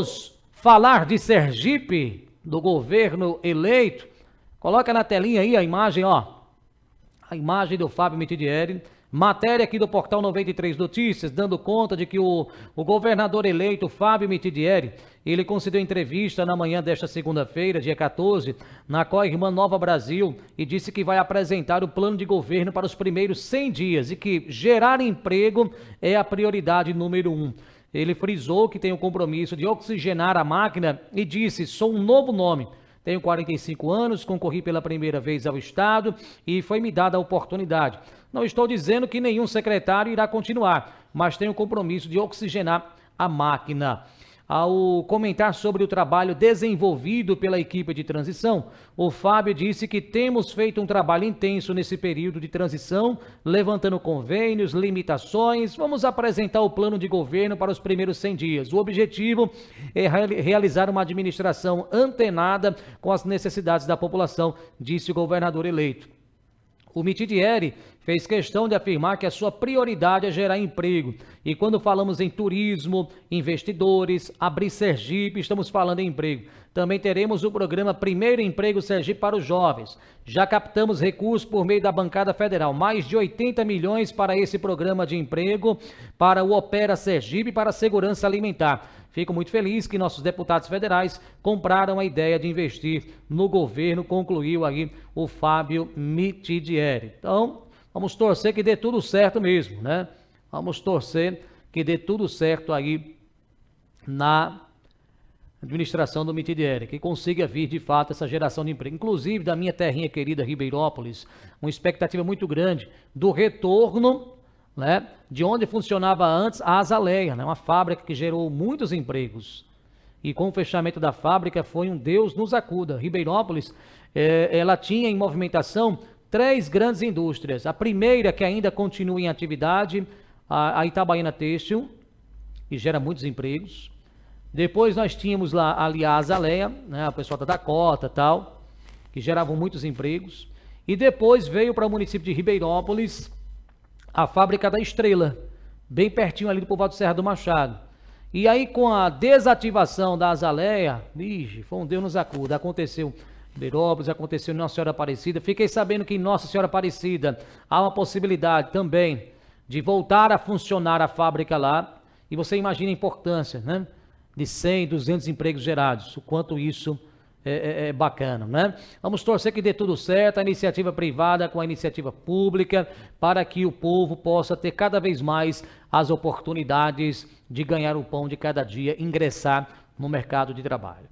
Vamos falar de Sergipe, do governo eleito. Coloca na telinha aí a imagem, ó. A imagem do Fábio Mitidieri. Matéria aqui do portal 93 Notícias, dando conta de que o, o governador eleito Fábio Mitidieri, ele concedeu entrevista na manhã desta segunda-feira, dia 14, na irmã Nova Brasil, e disse que vai apresentar o plano de governo para os primeiros 100 dias e que gerar emprego é a prioridade número um. Ele frisou que tem o compromisso de oxigenar a máquina e disse: sou um novo nome. Tenho 45 anos, concorri pela primeira vez ao Estado e foi me dada a oportunidade. Não estou dizendo que nenhum secretário irá continuar, mas tenho o compromisso de oxigenar a máquina. Ao comentar sobre o trabalho desenvolvido pela equipe de transição, o Fábio disse que temos feito um trabalho intenso nesse período de transição, levantando convênios, limitações. Vamos apresentar o plano de governo para os primeiros 100 dias. O objetivo é realizar uma administração antenada com as necessidades da população, disse o governador eleito. O Mitidieri fez questão de afirmar que a sua prioridade é gerar emprego. E quando falamos em turismo, investidores, abrir Sergipe, estamos falando em emprego. Também teremos o programa Primeiro Emprego Sergipe para os Jovens. Já captamos recursos por meio da bancada federal, mais de 80 milhões para esse programa de emprego, para o Opera Sergipe e para a segurança alimentar. Fico muito feliz que nossos deputados federais compraram a ideia de investir no governo, concluiu aí o Fábio Mitidieri. Então, vamos torcer que dê tudo certo mesmo, né? Vamos torcer que dê tudo certo aí na administração do Mitidieri, que consiga vir de fato essa geração de emprego. Inclusive da minha terrinha querida Ribeirópolis, uma expectativa muito grande do retorno né, de onde funcionava antes a Azaleia, né, uma fábrica que gerou muitos empregos. E com o fechamento da fábrica foi um Deus nos acuda. Ribeirópolis, eh, ela tinha em movimentação três grandes indústrias. A primeira que ainda continua em atividade, a, a Itabaína Têxtil, que gera muitos empregos. Depois nós tínhamos lá ali a Azaleia, né, a pessoa da Dakota tal, que geravam muitos empregos. E depois veio para o município de Ribeirópolis a fábrica da Estrela, bem pertinho ali do povoado Serra do Machado. E aí, com a desativação da Azaleia, ixi, foi um Deus nos acuda. Aconteceu em Beirópolis, aconteceu em Nossa Senhora Aparecida. Fiquei sabendo que em Nossa Senhora Aparecida há uma possibilidade também de voltar a funcionar a fábrica lá. E você imagina a importância, né? De 100, 200 empregos gerados, o quanto isso é, é, é, bacana, né? Vamos torcer que dê tudo certo, a iniciativa privada com a iniciativa pública, para que o povo possa ter cada vez mais as oportunidades de ganhar o pão de cada dia, ingressar no mercado de trabalho.